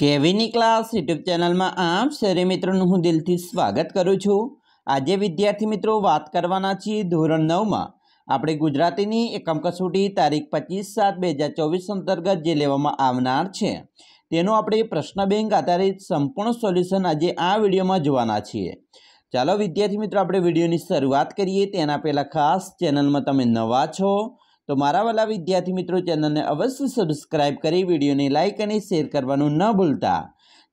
કેવીની class YouTube ચેનલમાં આપ શહેરી મિત્રોનું હું દિલથી સ્વાગત કરું છું આજે વિદ્યાર્થી મિત્રો વાત કરવાના છીએ ધોરણ નવમાં આપણે ગુજરાતીની એકમ કસોટી તારીખ પચીસ સાત બે હજાર ચોવીસ અંતર્ગત જે લેવામાં આવનાર છે તેનું આપણે પ્રશ્ન બેંક આધારિત સંપૂર્ણ સોલ્યુશન આજે આ વિડીયોમાં જોવાના છીએ ચાલો વિદ્યાર્થી મિત્રો આપણે વિડીયોની શરૂઆત કરીએ તેના પહેલાં ખાસ ચેનલમાં તમે નવા છો તો મારા વાલા વિદ્યાર્થી મિત્રો ચેનલને અવશ્ય સબસ્ક્રાઇબ કરી વિડીયોને લાઇક અને શેર કરવાનું ન ભૂલતા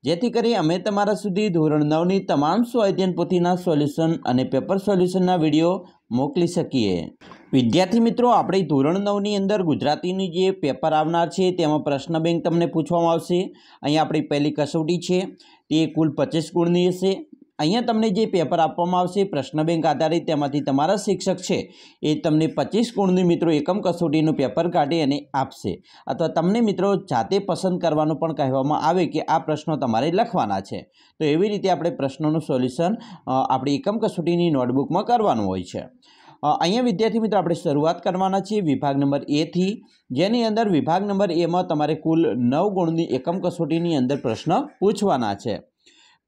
જેથી કરી અમે તમારા સુધી ધોરણ નવની તમામ સ્વાધ્યન પોથીના સોલ્યુશન અને પેપર સોલ્યુશનના વિડીયો મોકલી શકીએ વિદ્યાર્થી મિત્રો આપણે ધોરણ નવની અંદર ગુજરાતીની જે પેપર આવનાર છે તેમાં પ્રશ્ન બેંક તમને પૂછવામાં આવશે અહીં આપણી પહેલી કસોટી છે તે કુલ પચીસ ગુણની હશે અહીંયા તમને જે પેપર આપવામાં આવશે પ્રશ્ન બેંક આધારિત તેમાંથી તમારા શિક્ષક છે એ તમને પચીસ ગુણની મિત્રો એકમ કસોટીનું પેપર કાઢી અને આપશે અથવા તમને મિત્રો જાતે પસંદ કરવાનું પણ કહેવામાં આવે કે આ પ્રશ્નો તમારે લખવાના છે તો એવી રીતે આપણે પ્રશ્નોનું સોલ્યુશન આપણી એકમ કસોટીની નોટબુકમાં કરવાનું હોય છે અહીંયા વિદ્યાર્થી મિત્રો આપણે શરૂઆત કરવાના છીએ વિભાગ નંબર એથી જેની અંદર વિભાગ નંબર એમાં તમારે કુલ નવ ગુણની એકમ કસોટીની અંદર પ્રશ્ન પૂછવાના છે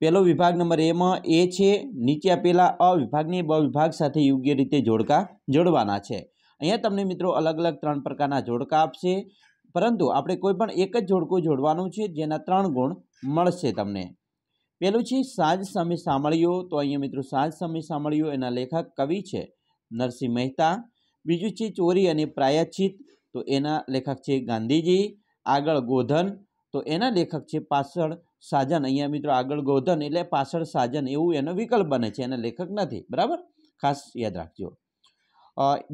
પહેલો વિભાગ નંબર એમાં એ છે નીચે આપેલા અ વિભાગને બ વિભાગ સાથે યોગ્ય રીતે જોડકા જોડવાના છે અહીંયા તમને મિત્રો અલગ અલગ ત્રણ પ્રકારના જોડકા આપશે પરંતુ આપણે કોઈ પણ એક જ જોડકું જોડવાનું છે જેના ત્રણ ગુણ મળશે તમને પહેલું છે સાંજ સમય સાંભળ્યો તો અહીંયા મિત્રો સાંજ સમય સાંભળ્યો એના લેખક કવિ છે નરસિંહ મહેતા બીજું છે ચોરી અને પ્રાયચિત તો એના લેખક છે ગાંધીજી આગળ ગોધન તો એના લેખક છે પાછળ સાજન અહીંયા મિત્રો આગળ ગોધન એટલે પાછળ સાજન એવું એનો વિકલ્પ બને છે એના લેખક નથી બરાબર ખાસ યાદ રાખજો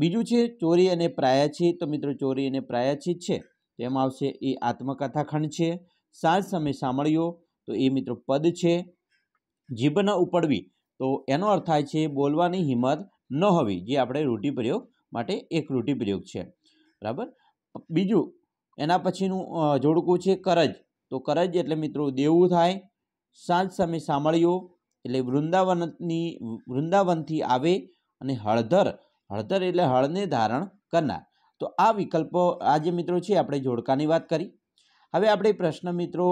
બીજું છે ચોરી અને પ્રાયાચી તો મિત્રો ચોરી અને પ્રાયાચી છે તેમાં આવશે એ આત્મકથાખંડ છે સાંજ સમય સાંભળ્યો તો એ મિત્રો પદ છે જીભ ઉપડવી તો એનો અર્થ થાય છે બોલવાની હિંમત ન હોવી જે આપણે રૂઢિપ્રયોગ માટે એક રૂઢિપ્રયોગ છે બરાબર બીજું એના પછીનું જોડકું છે કરજ તો કરજ એટલે મિત્રો દેવું થાય સાંજ સામે સાંભળ્યો એટલે વૃંદાવનની વૃંદાવનથી આવે અને હળધર હળધર એટલે હળને ધારણ કરનાર તો આ વિકલ્પો આજે મિત્રો છે આપણે જોડકાની વાત કરી હવે આપણે પ્રશ્ન મિત્રો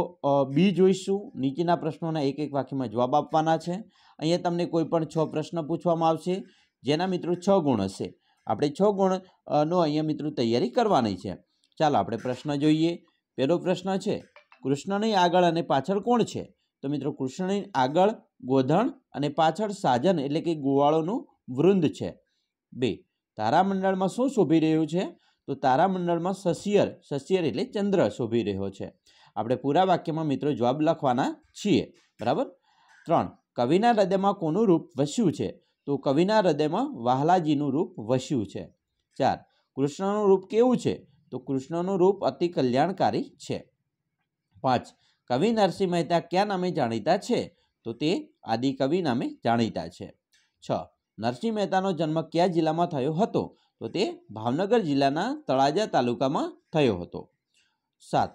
બી જોઈશું નીચેના પ્રશ્નોના એક એક વાક્યમાં જવાબ આપવાના છે અહીંયા તમને કોઈ પણ છ પ્રશ્ન પૂછવામાં આવશે જેના મિત્રો છ ગુણ હશે આપણે છ ગુણનો અહીંયા મિત્રો તૈયારી કરવાની છે ચાલો આપણે પ્રશ્ન જોઈએ પહેલો પ્રશ્ન છે કૃષ્ણની આગળ અને પાછળ કોણ છે તો મિત્રો કૃષ્ણની આગળ ગોધણ અને પાછળ સાજન એટલે કે ગોવાળોનું વૃંદ છે બે તારામંડળમાં શું શોભી રહ્યું છે તો તારામંડળમાં સસિયર સસિયર એટલે ચંદ્ર શોભી રહ્યો છે આપણે પૂરા વાક્યમાં મિત્રો જવાબ લખવાના છીએ બરાબર ત્રણ કવિના હૃદયમાં કોનું રૂપ વસ્યું છે તો કવિના હૃદયમાં વાહલાજીનું રૂપ વસ્યું છે ચાર કૃષ્ણનું રૂપ કેવું છે તો કૃષ્ણનું રૂપ અતિ કલ્યાણકારી છે પાંચ કવિ નરસિંહ મહેતા ક્યાં નામે જાણીતા છે તો તે આદિકવિ નામે જાણીતા છે છ નરસિંહ મહેતાનો જન્મ કયા જિલ્લામાં થયો હતો તો તે ભાવનગર જિલ્લાના તળાજા તાલુકામાં થયો હતો સાત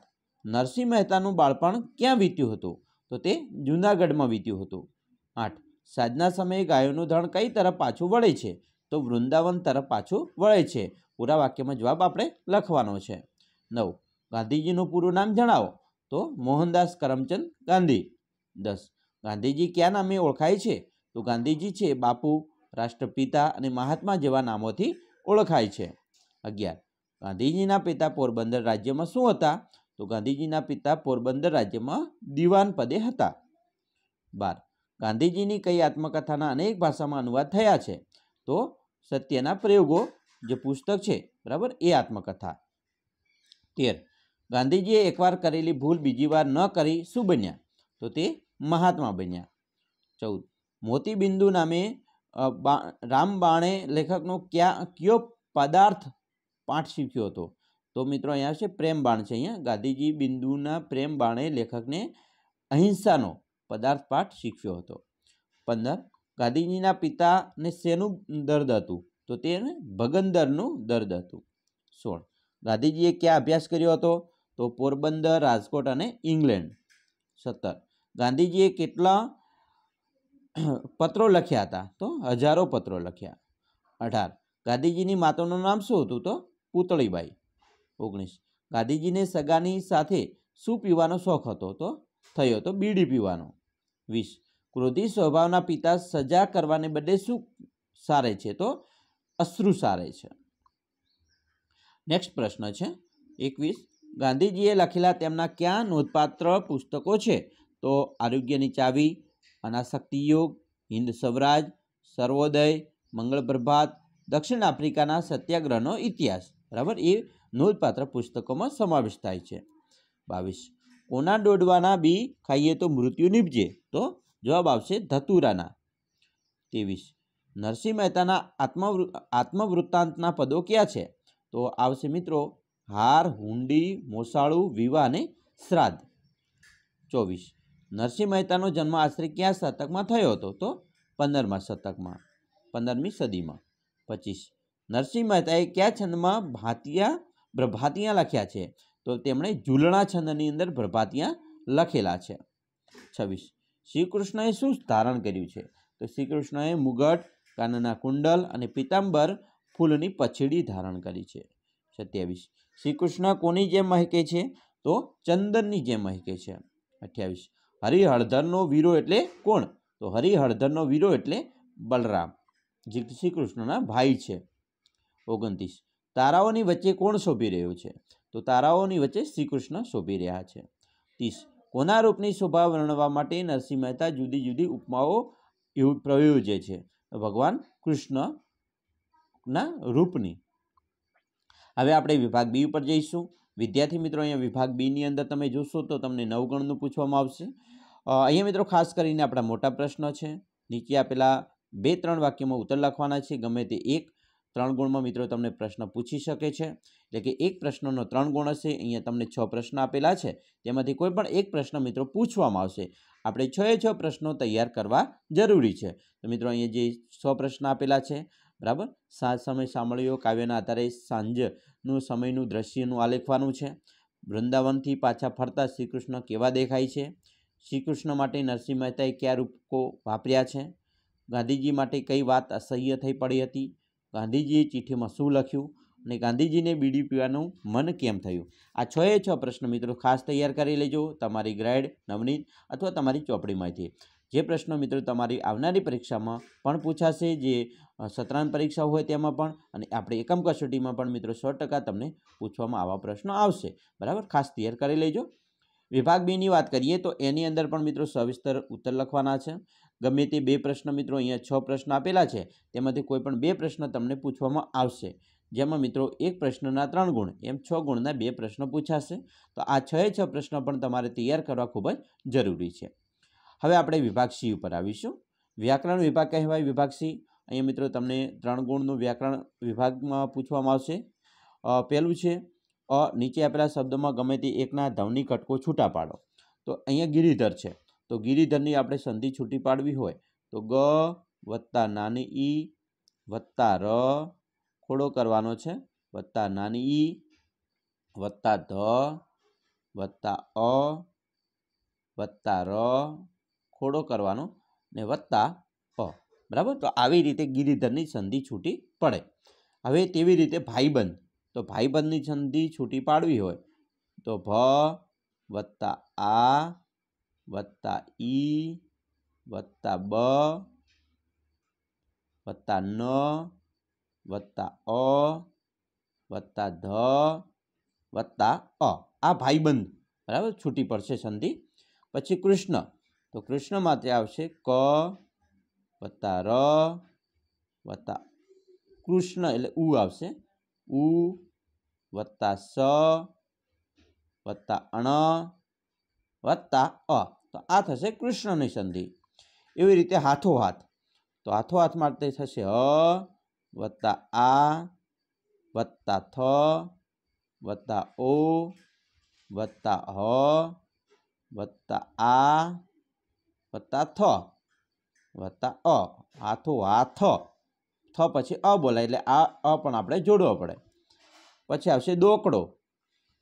નરસિંહ મહેતાનું બાળપણ ક્યાં વીત્યું હતું તો તે જૂનાગઢમાં વીત્યું હતું આઠ સાંજના સમયે ગાયોનું ધણ કઈ તરફ પાછું વળે છે તો વૃંદાવન તરફ પાછું વળે છે પૂરા વાક્યમાં જવાબ આપણે લખવાનો છે નવ ગાંધીજીનું પૂરું નામ જણાવો તો મોહનદાસ કરમચંદ ગાંધી દસ ગાંધીજી કયા નામે ઓળખાય છે તો ગાંધીજી છે બાપુ રાષ્ટ્રપિતા અને મહાત્મા જેવા નામોથી ઓળખાય છે અગિયાર ગાંધીજીના પિતા પોરબંદર રાજ્યમાં શું હતા તો ગાંધીજીના પિતા પોરબંદર રાજ્યમાં દિવાન પદે હતા બાર ગાંધીજીની કઈ આત્મકથાના અનેક ભાષામાં અનુવાદ થયા છે તો સત્યના પ્રયોગો જે પુસ્તક છે બરાબર એ આત્મકથા તેર ગાંધીજીએ એકવાર કરેલી ભૂલ બીજી વાર ન કરી શું બન્યા તો તે મહાત્મા બન્યા ચૌદ મોતીબિંદુ નામે રામબાણે લેખકનો ક્યાં કયો પદાર્થ પાઠ શીખ્યો હતો તો મિત્રો અહીંયા છે પ્રેમ બાણ છે અહીંયા ગાંધીજી બિંદુના પ્રેમ બાણે લેખકને અહિંસાનો પદાર્થ પાઠ શીખ્યો હતો પંદર ગાંધીજીના પિતાને શેનું દર્દ હતું તો તેને ભગંદરનું દર્દ હતું સોળ ગાંધીજીએ ક્યાં અભ્યાસ કર્યો હતો તો પોરબંદર રાજકોટ અને ઇંગ્લેન્ડ સત્તર ગાંધીજીએ કેટલા પત્રો લખ્યા હતા તો હજારો પત્રો લખ્યા અઢાર ગાંધીજીની માતાનું નામ શું હતું તો પૂતળીબાઈ ઓગણીસ ગાંધીજીને સગાની સાથે શું પીવાનો શોખ હતો તો થયો તો બીડી પીવાનો વીસ ક્રોધી સ્વભાવના પિતા સજા કરવાને બદલે શું સારે છે તો અશ્રુ સારે છે નેક્સ્ટ પ્રશ્ન છે એકવીસ ગાંધીજીએ લખેલા તેમના ક્યાં નોંધપાત્ર પુસ્તકો છે તો આરોગ્યની ચાવી અનાશક્તિ યોગ હિન્દ સ્વરાજ સર્વોદય મંગળ પ્રભાત દક્ષિણ આફ્રિકાના સત્યાગ્રહનો ઇતિહાસ બરાબર એ નોંધપાત્ર પુસ્તકોમાં સમાવેશ થાય છે બાવીસ કોના ડોડવાના બી ખાઈએ તો મૃત્યુ નીપજે તો જવાબ આવશે ધતુરાના ત્રેવીસ નરસિંહ મહેતાના આત્મ આત્મવૃત્તાંતના પદો ક્યાં છે તો આવશે મિત્રો હાર હુંડી મોસાળું વિવાહ અને શ્રાદ્ધ ચોવીસ નરસિંહ મહેતાનો જન્મ આશરે ક્યાં શતકમાં થયો હતો તો પંદરમા શતકમાં પંદરમી સદીમાં પચીસ નરસિંહ મહેતાએ કયા છંદમાં ભાતિયા પ્રભાતિયા લખ્યા છે તો તેમણે ઝૂલણા છંદની અંદર પ્રભાતિયા લખેલા છે છવ્વીસ શ્રીકૃષ્ણએ શું ધારણ કર્યું છે તો શ્રીકૃષ્ણએ મુગટ કાનના કુંડલ અને પિતાંબર ફૂલની પછેડી ધારણ કરી છે સત્યાવીસ શ્રી કૃષ્ણ કોની જેમ મહેકે છે તો ચંદનની જેમ મહેકે છે અઠ્યાવીસ હરિહળધરનો વીરો એટલે કોણ તો હરિહળધરનો વીરો એટલે બલરામ જે શ્રી કૃષ્ણના ભાઈ છે ઓગણત્રીસ તારાઓની વચ્ચે કોણ શોભી રહ્યો છે તો તારાઓની વચ્ચે શ્રી કૃષ્ણ શોભી રહ્યા છે ત્રીસ કોના રૂપની શોભા વર્ણવા માટે નરસિંહ મહેતા જુદી જુદી ઉપમાઓ પ્રયોજે છે ભગવાન કૃષ્ણના રૂપની હવે આપણે વિભાગ બી ઉપર જઈશું વિદ્યાર્થી મિત્રો અહીંયા વિભાગ બીની અંદર તમે જોશો તો તમને નવગણનું પૂછવામાં આવશે અહીંયા મિત્રો ખાસ કરીને આપણા મોટા પ્રશ્ન છે નીચે આપેલા બે ત્રણ વાક્યમાં ઉત્તર લખવાના છે ગમે તે એક ત્રણ ગુણમાં મિત્રો તમને પ્રશ્ન પૂછી શકે છે એટલે કે એક પ્રશ્નનો ત્રણ ગુણ હશે અહીંયા તમને છ પ્રશ્ન આપેલા છે તેમાંથી કોઈ પણ એક પ્રશ્ન મિત્રો પૂછવામાં આવશે આપણે છ એ છ પ્રશ્નો તૈયાર કરવા જરૂરી છે તો મિત્રો અહીંયા જે છ પ્રશ્ન આપેલા છે બરાબર સાંજ સમય સાંભળ્યો કાવ્યના આધારે સાંજનું સમયનું દ્રશ્યનું આલેખવાનું છે વૃંદાવનથી પાછા ફરતા શ્રીકૃષ્ણ કેવા દેખાય છે શ્રીકૃષ્ણ માટે નરસિંહ મહેતાએ કયા રૂપકો વાપર્યા છે ગાંધીજી માટે કઈ વાત અસહ્ય થઈ પડી હતી ગાંધીજીએ ચિઠ્ઠીમાં શું લખ્યું અને ગાંધીજીને બીડી પીવાનું મન કેમ થયું આ છ એ છ પ્રશ્ન મિત્રો ખાસ તૈયાર કરી લેજો તમારી ગ્રાઇડ નવનીત અથવા તમારી ચોપડીમાંથી જે પ્રશ્નો મિત્રો તમારી આવનારી પરીક્ષામાં પણ પૂછાશે જે સત્રાંત પરીક્ષા હોય તેમાં પણ અને આપણે એકમ કસોટીમાં પણ મિત્રો સો ટકા તમને પૂછવામાં આવા પ્રશ્નો આવશે બરાબર ખાસ તૈયાર કરી લેજો વિભાગ બેની વાત કરીએ તો એની અંદર પણ મિત્રો સવિસ્તર ઉત્તર લખવાના છે ગમે તે બે પ્રશ્ન મિત્રો અહીંયા છ પ્રશ્ન આપેલા છે તેમાંથી કોઈ પણ બે પ્રશ્ન તમને પૂછવામાં આવશે જેમાં મિત્રો એક પ્રશ્નના ત્રણ ગુણ એમ છ ગુણના બે પ્રશ્નો પૂછાશે તો આ છએ છ પ્રશ્નો પણ તમારે તૈયાર કરવા ખૂબ જ જરૂરી છે હવે આપણે વિભાગ સી ઉપર આવીશું વ્યાકરણ વિભાગ કહેવાય વિભાગ સી અહીંયા મિત્રો તમને ત્રણ ગુણનું વ્યાકરણ વિભાગમાં પૂછવામાં આવશે પહેલું છે અ નીચે આપેલા શબ્દોમાં ગમે તે એકના ધવની ઘટકો છૂટા પાડો તો અહીંયા ગિરિધર છે તો ગિરિધરની આપણે સંધિ છૂટી પાડવી હોય તો ગ વત્તા નાની ઈ વત્તા ર ખોડો કરવાનો છે વત્તા નાની ઈ વત્તા ધ વત્તા અ વત્તા ર ખોડો કરવાનો ને વત્તા પ બરાબર તો આવી રીતે ગિરિધરની સંધિ છૂટી પડે હવે તેવી રીતે ભાઈબંધ તો ભાઈબંધની સંધિ છૂટી પાડવી હોય તો ભ વત્તા આ વત્તા ઈ વત્તા બ વત્તા ન વત્તા અ વત્તા ધ વત્તા અ આ ભાઈબંધ બરાબર છૂટી પડશે સંધિ પછી કૃષ્ણ તો કૃષ્ણ માટે આવશે ક વત્તા ર વત્તા કૃષ્ણ એટલે ઉ આવશે ઉ વત્તા સ વત્તા અણ વત્તા અ તો આ થશે કૃષ્ણની સંધિ એવી રીતે હાથો હાથ તો હાથો હાથ માટે થશે અ વત્તા આ વત્તા થ વત્તા ઓ વત્તા હ વત્તા આ વત્તા થ વત્તા અ હાથું હાથ થ પછી અ બોલાય એટલે આ અ પણ આપણે જોડવો પડે પછી આવશે દોકડો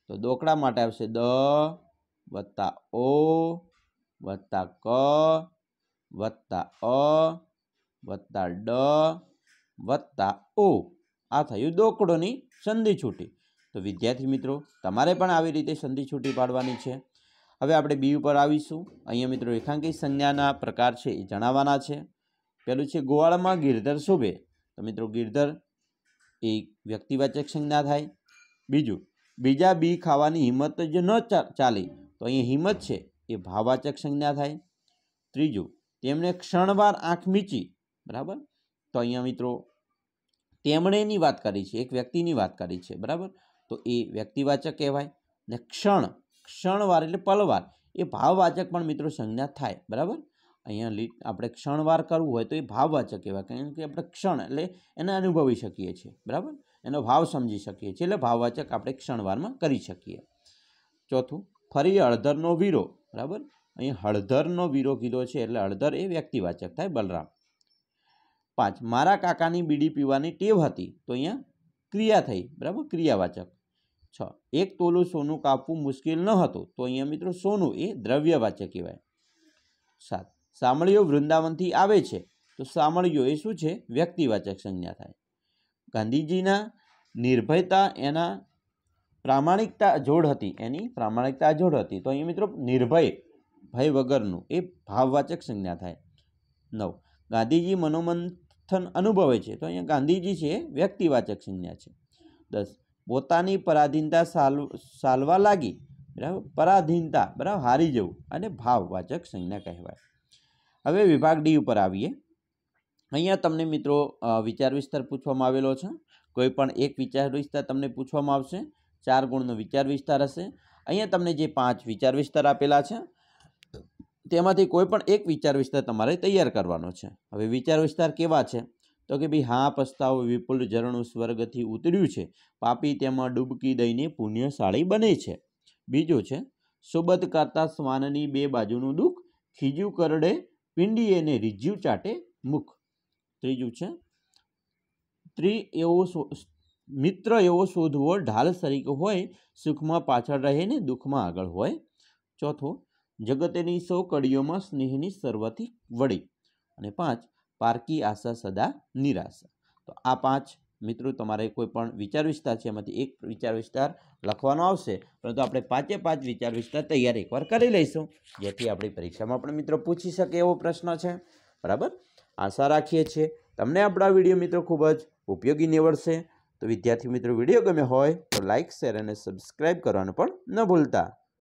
તો દોકડા માટે આવશે દ વત્તા ઓ વત્તા ક વત્તા અ વત્તા ડ વત્તા ઓ આ થયું દોકડોની સંધિ છૂટી તો વિદ્યાર્થી મિત્રો તમારે પણ આવી રીતે સંધિ છૂટી પાડવાની છે હવે આપણે બી ઉપર આવીશું અહીંયા મિત્રો રેખાંકિત સંજ્ઞાના પ્રકાર છે એ જણાવવાના છે પહેલું છે ગોવાળામાં ગીરધર શોભે તો મિત્રો ગીરધર એ વ્યક્તિવાચક સંજ્ઞા થાય બીજું બીજા બી ખાવાની હિંમત જ ન ચાલી તો અહીંયા હિંમત છે એ ભાવવાચક સંજ્ઞા થાય ત્રીજું તેમણે ક્ષણવાર આંખ મીચી બરાબર તો અહીંયા મિત્રો તેમણેની વાત કરી છે એક વ્યક્તિની વાત કરી છે બરાબર તો એ વ્યક્તિવાચક કહેવાય ને ક્ષણ ક્ષણવાર એટલે પલવાર એ ભાવવાચક પણ મિત્રો સંજ્ઞા થાય બરાબર અહીંયા લી આપણે ક્ષણવાર કરવું હોય તો એ ભાવવાચક કહેવાય કારણ કે આપણે ક્ષણ એટલે એને અનુભવી શકીએ છીએ બરાબર એનો ભાવ સમજી શકીએ છીએ એટલે ભાવવાચક આપણે ક્ષણવારમાં કરી શકીએ ચોથું ફરી હળધરનો વીરો બરાબર અહીં હળધરનો વીરો કીધો છે એટલે હળધર એ વ્યક્તિવાચક થાય બલરામ પાંચ મારા કાકાની બીડી પીવાની ટેવ હતી તો અહીંયા ક્રિયા થઈ બરાબર ક્રિયાવાચક છ એક તોલું સોનું કાપવું મુશ્કેલ ન હતું તો અહીંયા મિત્રો સોનું એ દ્રવ્યવાચ્ય કહેવાય સાત સામળીઓ વૃંદાવનથી આવે છે તો સામળીઓ એ શું છે વ્યક્તિવાચક સંજ્ઞા થાય ગાંધીજીના નિર્ભયતા એના પ્રામાણિકતા જોડ હતી એની પ્રામાણિકતા અજોડ હતી તો અહીં મિત્રો નિર્ભય ભય વગરનું એ ભાવવાચક સંજ્ઞા થાય નવ ગાંધીજી મનોમંથન અનુભવે છે તો અહીંયા ગાંધીજી છે વ્યક્તિવાચક સંજ્ઞા છે દસ પોતાની પરાધીનતા સાલવા લાગી બરાબર પરાધીનતા બરાબર હારી જવું અને ભાવવાચક સંજ્ઞા કહેવાય હવે વિભાગ ડી ઉપર આવીએ અહીંયા તમને મિત્રો વિચાર વિસ્તાર પૂછવામાં આવેલો છે કોઈ પણ એક વિચાર વિસ્તાર તમને પૂછવામાં આવશે ચાર ગુણનો વિચાર વિસ્તાર હશે અહીંયા તમને જે પાંચ વિચાર વિસ્તાર આપેલા છે તેમાંથી કોઈ પણ એક વિચાર વિસ્તાર તમારે તૈયાર કરવાનો છે હવે વિચાર વિસ્તાર કેવા છે તો કે ભાઈ હા પસ્તાવો વિપુલ ઝરણું સ્વર્ગથી ઉતર્યું છે પાપી તેમાં ડૂબકી દઈને પુણ્યશાળી બને છે બીજો છે સોબત કરતા શ્વાનની બે બાજુનું દુઃખ ખીજું કરડે પિંડી એને રીજ્યું ચાટે મુખ ત્રીજું છે ત્રી એવો મિત્ર એવો શોધવો ઢાલ સરીક હોય સુખમાં પાછળ રહે ને દુઃખમાં આગળ હોય ચોથો જગતની સૌ કડીઓમાં સ્નેહની સર્વથી વળી અને પાંચ પારકી આશા સદા નિરાશા તો આ પાંચ મિત્રો તમારે કોઈ પણ વિચાર વિસ્તાર છે એમાંથી એક વિચાર વિસ્તાર લખવાનો આવશે પરંતુ આપણે પાંચે પાંચ વિચાર વિસ્તાર તૈયાર એકવાર કરી લઈશું જેથી આપણી પરીક્ષામાં પણ મિત્રો પૂછી શકે એવો પ્રશ્ન છે બરાબર આશા રાખીએ છીએ તમને આપણા વિડીયો મિત્રો ખૂબ જ ઉપયોગી નીવડશે તો વિદ્યાર્થી મિત્રો વિડીયો ગમે હોય તો લાઇક શેર અને સબસ્ક્રાઈબ કરવાનું પણ ન ભૂલતા